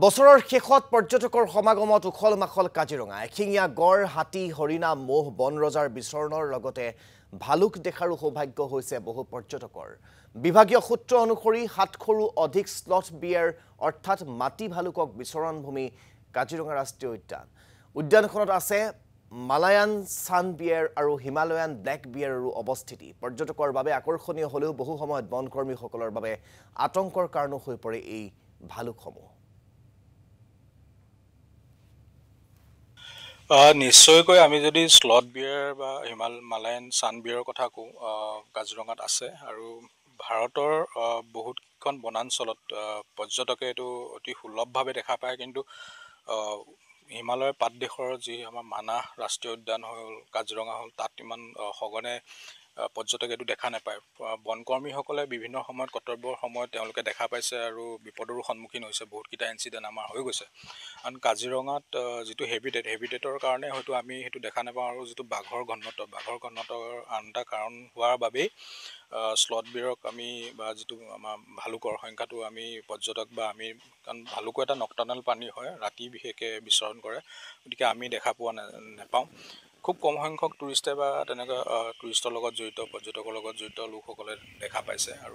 বছৰৰ শেষত পৰ্যটকৰ সমাগমত উখল মাখল কাজিৰঙা এশিঙীয়া গড় হাতী হৰিণা মহ বনৰজাৰ বিচৰণৰ লগতে ভালুক দেখাৰো সৌভাগ্য হৈছে বহু পৰ্যটকৰ বিভাগীয় সূত্ৰ অনুসৰি সাতশৰো অধিক শ্লথ বিয়েৰ অৰ্থাৎ মাটি ভালুকক বিচৰণভূমি কাজিৰঙা ৰাষ্ট্ৰীয় উদ্যান উদ্যানখনত আছে মালায়ান ছান বিয়েৰ আৰু হিমালয়ান ব্লেক বিয়েৰৰো অৱস্থিতি পৰ্যটকৰ বাবে আকৰ্ষণীয় হ'লেও বহু সময়ত বনকৰ্মীসকলৰ বাবে আতংকৰ কাৰণো হৈ পৰে এই ভালুকসমূহ নিশ্চয়কৈ আমি যদি শ্লট বিয়েৰ বা হিমাল মালায়ন চান বিয়েৰৰ কথা কওঁ কাজিৰঙাত আছে আৰু ভাৰতৰ বহুতকেইখন বনাঞ্চলত পৰ্যটকে এইটো অতি সুলভভাৱে দেখা পায় কিন্তু হিমালয়ৰ পাত দেশৰ যি আমাৰ মানাহ ৰাষ্ট্ৰীয় উদ্যান হ'ল কাজিৰঙা হ'ল তাত ইমান সঘনে পৰ্যটকে এইটো দেখা নাপায় বনকৰ্মীসকলে বিভিন্ন সময়ত কৰ্তব্যৰ সময়ত তেওঁলোকে দেখা পাইছে আৰু বিপদৰো সন্মুখীন হৈছে বহুতকেইটা ইঞ্চিডেণ্ট আমাৰ হৈ গৈছে কাৰণ কাজিৰঙাত যিটো হেবিটেট হেবিটেটৰ কাৰণে হয়তো আমি সেইটো দেখা নাপাওঁ আৰু যিটো বাঘৰ ঘনত্ব বাঘৰ ঘনত্বৰ আন এটা কাৰণ হোৱাৰ বাবেই শ্লটবিৰক আমি বা যিটো আমাৰ ভালুকৰ সংখ্যাটো আমি পৰ্যটক বা আমি কাৰণ ভালুকো এটা নক্টানাল পানী হয় ৰাতি বিশেষকৈ বিচৰণ কৰে গতিকে আমি দেখা পোৱা নাপাওঁ খুব কম সংখ্যক টুৰিষ্টে বা তেনেকৈ টুৰিষ্টৰ লগত জড়িত পৰ্যটকৰ লগত জড়িত লোকসকলে দেখা পাইছে আৰু